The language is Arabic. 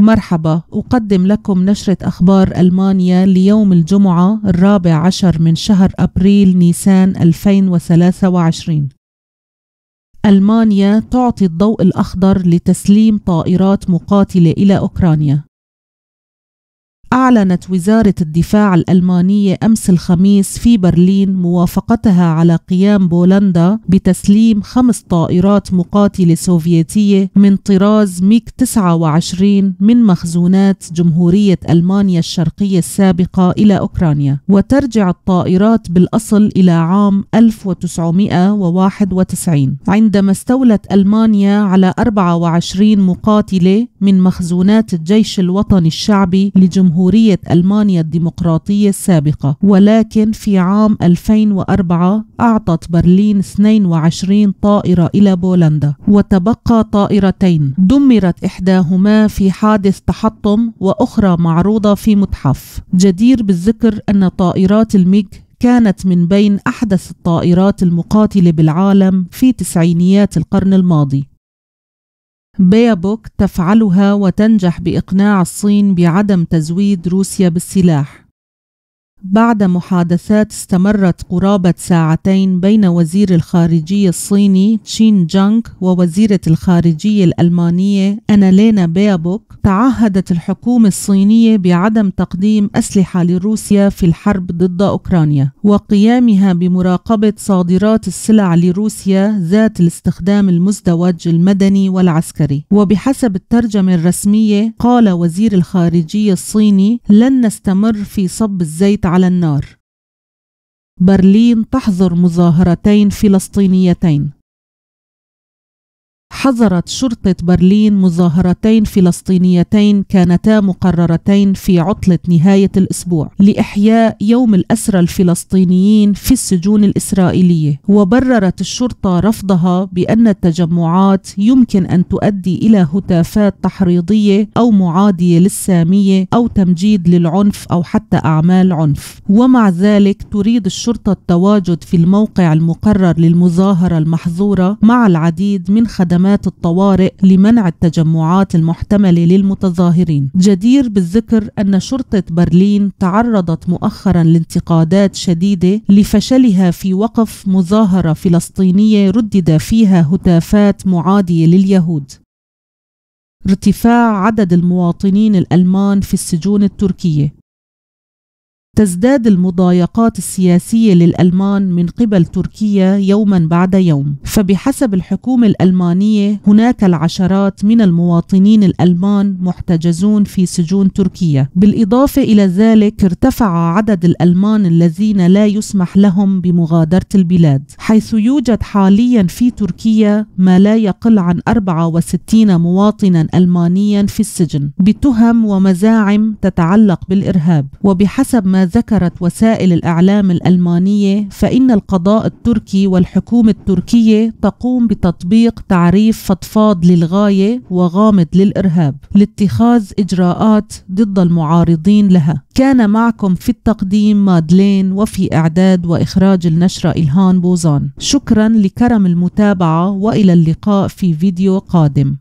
مرحبا أقدم لكم نشرة أخبار ألمانيا ليوم الجمعة الرابع عشر من شهر أبريل نيسان 2023 ألمانيا تعطي الضوء الأخضر لتسليم طائرات مقاتلة إلى أوكرانيا أعلنت وزارة الدفاع الألمانية أمس الخميس في برلين موافقتها على قيام بولندا بتسليم خمس طائرات مقاتلة سوفيتية من طراز ميك 29 من مخزونات جمهورية ألمانيا الشرقية السابقة إلى أوكرانيا وترجع الطائرات بالأصل إلى عام 1991 عندما استولت ألمانيا على 24 مقاتلة من مخزونات الجيش الوطني الشعبي لجمهورية جمهورية ألمانيا الديمقراطية السابقة ولكن في عام 2004 أعطت برلين 22 طائرة إلى بولندا وتبقى طائرتين دمرت إحداهما في حادث تحطم وأخرى معروضة في متحف جدير بالذكر أن طائرات الميج كانت من بين أحدث الطائرات المقاتلة بالعالم في تسعينيات القرن الماضي بيابوك تفعلها وتنجح باقناع الصين بعدم تزويد روسيا بالسلاح بعد محادثات استمرت قرابة ساعتين بين وزير الخارجية الصيني شين جانغ ووزيرة الخارجية الألمانية أنالينا بيابوك تعهدت الحكومة الصينية بعدم تقديم أسلحة لروسيا في الحرب ضد أوكرانيا وقيامها بمراقبة صادرات السلع لروسيا ذات الاستخدام المزدوج المدني والعسكري وبحسب الترجمة الرسمية قال وزير الخارجية الصيني لن نستمر في صب الزيت على النار برلين تحظر مظاهرتين فلسطينيتين حظرت شرطة برلين مظاهرتين فلسطينيتين كانتا مقررتين في عطلة نهاية الأسبوع لإحياء يوم الأسرى الفلسطينيين في السجون الإسرائيلية وبررت الشرطة رفضها بأن التجمعات يمكن أن تؤدي إلى هتافات تحريضية أو معادية للسامية أو تمجيد للعنف أو حتى أعمال عنف ومع ذلك تريد الشرطة التواجد في الموقع المقرر للمظاهرة المحظورة مع العديد من خدمات خدمات الطوارئ لمنع التجمعات المحتمله للمتظاهرين جدير بالذكر ان شرطه برلين تعرضت مؤخرا لانتقادات شديده لفشلها في وقف مظاهره فلسطينيه ردد فيها هتافات معاديه لليهود ارتفاع عدد المواطنين الألمان في السجون التركية تزداد المضايقات السياسية للألمان من قبل تركيا يوما بعد يوم فبحسب الحكومة الألمانية هناك العشرات من المواطنين الألمان محتجزون في سجون تركيا بالإضافة إلى ذلك ارتفع عدد الألمان الذين لا يسمح لهم بمغادرة البلاد حيث يوجد حاليا في تركيا ما لا يقل عن 64 مواطنا ألمانيا في السجن بتهم ومزاعم تتعلق بالإرهاب وبحسب ما ما ذكرت وسائل الاعلام الالمانيه فان القضاء التركي والحكومه التركيه تقوم بتطبيق تعريف فضفاض للغايه وغامض للارهاب لاتخاذ اجراءات ضد المعارضين لها كان معكم في التقديم مادلين وفي اعداد واخراج النشره الهان بوزان شكرا لكرم المتابعه والى اللقاء في فيديو قادم